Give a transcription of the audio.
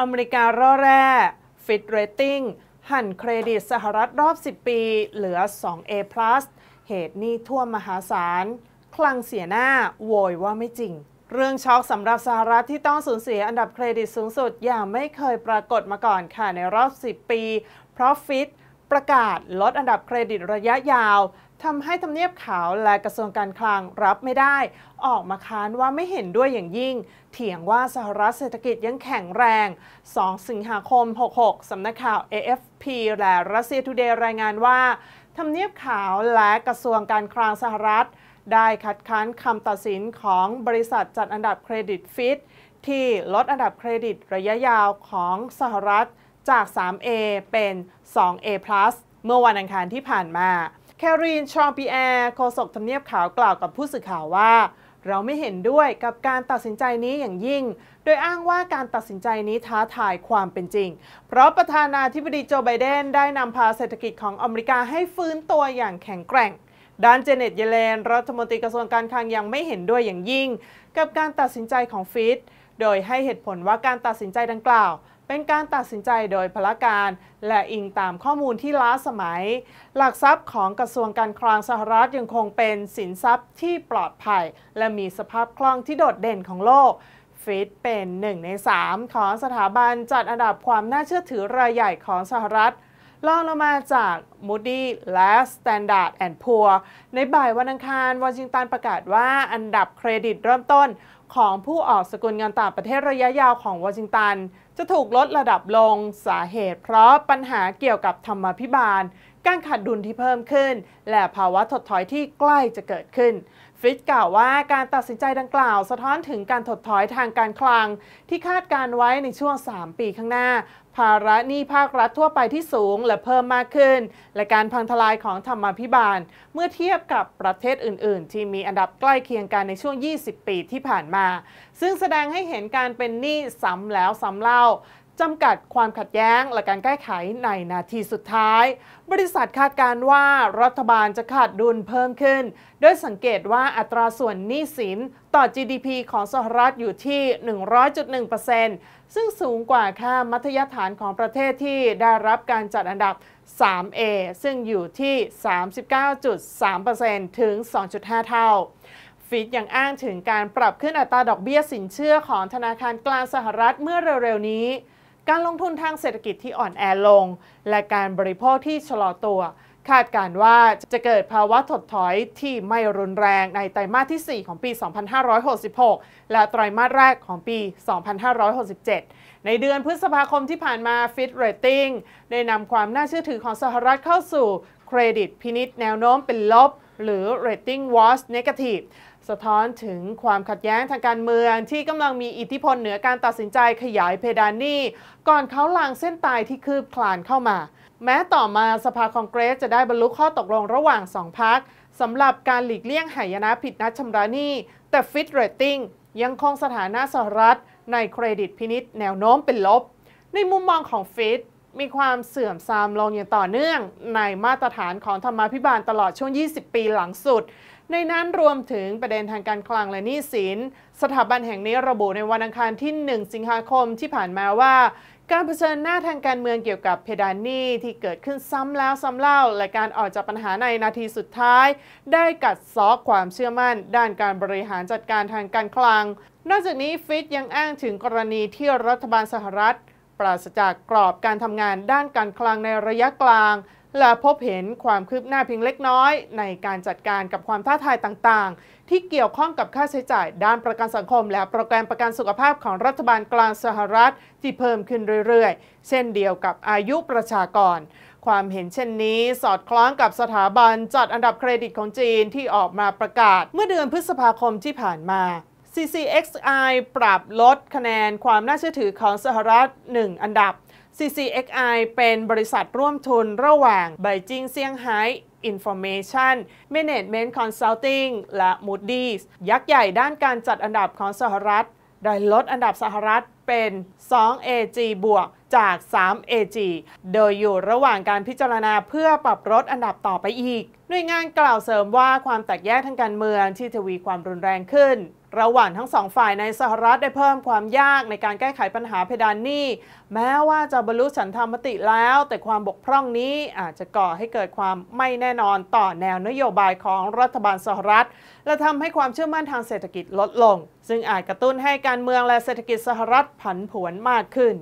อเมริการ่อแร่ฟิตเรตติ้งหั่นเครดิตสหรัฐรอบ 10 ปี เหลือ 2A+ เหตุนี้ทั่วมหาศาล คลังเสียหน้า โวยว่าไม่จริง เรื่องช็อกสำหรับสหรัฐที่ต้องสูญเสียอันดับเครดิตสูงสุด อย่างไม่เคยปรากฏมาก่อนค่ะ ในรอบ 10 ปี เพราะฟิตประกาศลดอันดับเครดิตระยะยาวทำให้ทำเนียบขาวและกระทรวงการคลังรับไม่ได้ ออกมาค้านว่าไม่เห็นด้วยอย่างยิ่ง เถียงว่าสหรัฐเศรษฐกิจยังแข็งแรง 2 สิงหาคม 66 สำนักข่าว AFP และรัสเซียทูเดย์รายงานว่าทำเนียบขาวและกระทรวงการคลังสหรัฐ ได้คัดค้านคำตัดสินของบริษัทจัดอันดับเครดิตฟิตที่ลดอันดับเครดิตระยะยาวของสหรัฐจาก 3A เป็น 2A+ เมื่อวันอังคารที่ผ่านมาแครีนชองปีแอร์โฆษกทำเนียบขาวกล่าวกับผู้สื่อข่าวว่า เราไม่เห็นด้วยกับการตัดสินใจนี้อย่างยิ่ง โดยอ้างว่าการตัดสินใจนี้ท้าทายความเป็นจริง เพราะประธานาธิบดีโจไบเดนได้นำพาเศรษฐกิจของอเมริกาให้ฟื้นตัวอย่างแข็งแกร่งด้านเจเน็ตเยเลน รัฐมนตรีกระทรวงการคลังยังไม่เห็นด้วยอย่างยิ่งกับการตัดสินใจของฟิตโดยให้เหตุผลว่าการตัดสินใจดังกล่าวเป็นการตัดสินใจโดยพละการและอิงตามข้อมูลที่ล้าสมัย หลักทรัพย์ของกระทรวงการคลังสหรัฐยังคงเป็นสินทรัพย์ที่ปลอดภัย และมีสภาพคล่องที่โดดเด่นของโลกฟิตเป็น 1 ใน 3 ของสถาบันจัดอันดับความน่าเชื่อถือรายใหญ่ของสหรัฐลองลงมาจาก Moody และ Standard and Poor ในบ่ายวันอังคารวอชิงตันประกาศว่าอันดับเครดิตเริ่มต้นของผู้ออกสกุลเงินต่างประเทศระยะยาวของวอชิงตันจะถูกลดระดับลงสาเหตุเพราะปัญหาเกี่ยวกับธรรมพิบาลการขาดดุลที่เพิ่มขึ้นและภาวะถดถอยที่ใกล้จะเกิดขึ้นฟริตกล่าวว่าการตัดสินใจดังกล่าวสะท้อนถึงการถดถอยทางการคลังที่คาดการไว้ในช่วง 3 ปีข้างหน้า ภาระหนี้ภาครัฐทั่วไปที่สูงและเพิ่มมากขึ้นและการพังทลายของธรรมาภิบาลเมื่อเทียบกับประเทศอื่นๆ ที่มีอันดับใกล้เคียงกันในช่วง 20 ปีที่ผ่านมา ซึ่งแสดงให้เห็นการเป็นหนี้ซ้ำแล้วซ้ำเล่าจำกัดความขัดแย้งและการแก้ไขในนาทีสุดท้าย บริษัทคาดการว่ารัฐบาลจะขาดดุลเพิ่มขึ้น โดยสังเกตว่าอัตราส่วนหนี้สินต่อ GDP ของสหรัฐอยู่ที่ 100.1%ซึ่งสูงกว่าค่ามัธยฐานของประเทศที่ได้รับการจัดอันดับ 3A ซึ่งอยู่ที่ 39.3%ถึง 2.5 เท่า ฟิตยังอ้างถึงการปรับขึ้นอัตราดอกเบี้ยสินเชื่อของธนาคารกลางสหรัฐเมื่อเร็วๆนี้การลงทุนทางเศรษฐกิจที่อ่อนแอลง และการบริโภคที่ชะลอตัว คาดการว่าจะเกิดภาวะถดถอยที่ไม่รุนแรงในไตรมาสที่ 4 ของปี 2566 และไตรมาสแรกของปี 2567 ในเดือนพฤษภาคมที่ผ่านมา Fitch Rating ได้นำความน่าเชื่อถือของสหรัฐเข้าสู่เครดิตพินิษแนวโน้มเป็นลบ หรือ rating w a อ negative สะท้อนถึงความขัดแย้งทางการเมือง ที่กำลังมีอิทธิพลเหนือการตัดสินใจขยายเพดานหนี้ ก่อนเขาลางเส้นตายที่คืบคลานเข้ามา แม้ต่อมาสภาคองเกรสจะได้บรรลุข้อตกลงระหว่างสองพักสำหรับการหลีกเลี่ยงหายนะผิดนัดชำระหนี้แต่ฟิตเรตติ้งยังคงสถานะสหรัฐ ในเครดิตพินิษแนวโน้มเป็นลบ ในมุมมองของฟิตมีความเสื่อมทรามลงอย่างต่อเนื่อง ในมาตรฐานของธรรมาภิบาลตลอดช่วง 20 ปีหลังสุด ในนั้นรวมถึงประเด็นทางการคลังและหนี้สินสถาบันแห่งนี้ระบุในวันอังคารที่ 1 สิงหาคมที่ผ่านมาว่า การเผชิญหน้าทางการเมืองเกี่ยวกับเพดานหนี้ที่เกิดขึ้นซ้ำแล้วซ้ำเล่า และการออกจากปัญหาในนาทีสุดท้าย ได้กัดซอกความเชื่อมั่น ด้านการบริหารจัดการทางการคลัง นอกจากนี้ฟิตยังอ้างถึงกรณีที่รัฐบาลสหรัฐปราศจากกรอบการทำงานด้านการคลังในระยะกลาง และพบเห็นความคืบหน้าเพียงเล็กน้อย ในการจัดการกับความท้าทายต่างๆ ที่เกี่ยวข้องกับค่าใช้จ่าย ด้านประกันสังคม และโปรแกรมประกันสุขภาพของรัฐบาลกลางสหรัฐที่เพิ่มขึ้นเรื่อยๆ เช่นเดียวกับอายุประชากรความเห็นเช่นนี้ สอดคล้องกับสถาบันจัดอันดับเครดิตของจีนที่ออกมาประกาศ เมื่อเดือนพฤษภาคมที่ผ่านมา CCXI ปรับลดคะแนนความน่าเชื่อถือของสหรัฐ1อันดับ CCXI เป็นบริษัทร่วมทุนระหว่างไบจิงเซี่ยงไฮ้ i Information Management Consulting และ Moody's ยักษ์ใหญ่ด้านการจัดอันดับของสหรัฐได้ลดอันดับสหรัฐเป็น 2AG บวกจาก 3AG โดยอยู่ระหว่างการพิจารณาเพื่อปรับลดอันดับต่อไปอีกหน่วยงานกล่าวเสริมว่าความแตกแยกทางการเมืองที่ทวีความรุนแรงขึ้นระหว่างทั้งสองฝ่ายในสหรัฐได้เพิ่มความยากในการแก้ไขปัญหาเพดานหนี้ แม้ว่าจะบรรลุฉันธรรมติแล้ว แต่ความบกพร่องนี้อาจจะก่อให้เกิดความไม่แน่นอนต่อแนวนโยบายของรัฐบาลสหรัฐ และทำให้ความเชื่อมั่นทางเศรษฐกิจลดลง ซึ่งอาจกระตุ้นให้การเมืองและเศรษฐกิจสหรัฐผันผวนมากขึ้น